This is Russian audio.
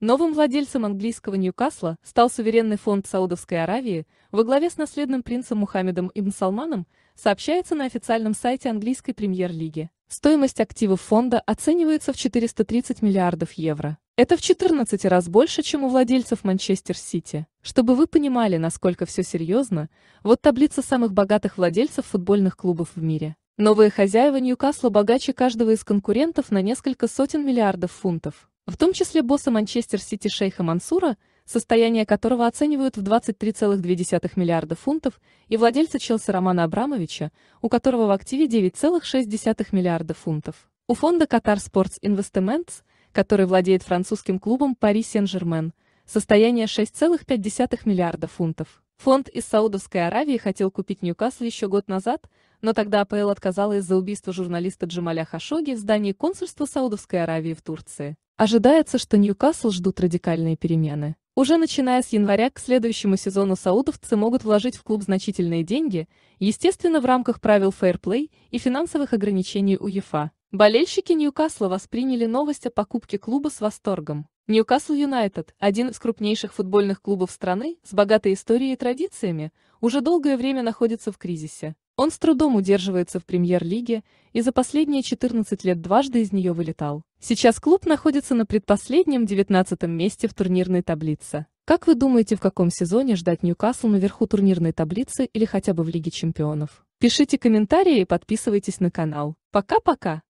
Новым владельцем английского Ньюкасла стал суверенный фонд Саудовской Аравии во главе с наследным принцем Мухаммедом Ибн Салманом, сообщается на официальном сайте английской премьер-лиги. Стоимость активов фонда оценивается в 430 миллиардов евро. Это в 14 раз больше, чем у владельцев Манчестер-Сити. Чтобы вы понимали, насколько все серьезно, вот таблица самых богатых владельцев футбольных клубов в мире. Новые хозяева Ньюкасла богаче каждого из конкурентов на несколько сотен миллиардов фунтов в том числе босса Манчестер Сити Шейха Мансура, состояние которого оценивают в 23,2 миллиарда фунтов, и владельца Челси Романа Абрамовича, у которого в активе 9,6 миллиарда фунтов. У фонда Qatar Sports Investments, который владеет французским клубом Paris Saint-Germain, состояние 6,5 миллиарда фунтов. Фонд из Саудовской Аравии хотел купить Ньюкасл еще год назад, но тогда АПЛ отказала из-за убийства журналиста Джамаля Хашоги в здании консульства Саудовской Аравии в Турции. Ожидается, что Ньюкасл ждут радикальные перемены. Уже начиная с января к следующему сезону саудовцы могут вложить в клуб значительные деньги, естественно, в рамках правил фейерплей и финансовых ограничений УЕФА. Болельщики Ньюкасла восприняли новость о покупке клуба с восторгом. Ньюкасл Юнайтед, один из крупнейших футбольных клубов страны с богатой историей и традициями, уже долгое время находится в кризисе. Он с трудом удерживается в премьер-лиге и за последние 14 лет дважды из нее вылетал. Сейчас клуб находится на предпоследнем 19 месте в турнирной таблице. Как вы думаете, в каком сезоне ждать Ньюкасл наверху турнирной таблицы или хотя бы в Лиге чемпионов? Пишите комментарии и подписывайтесь на канал. Пока-пока!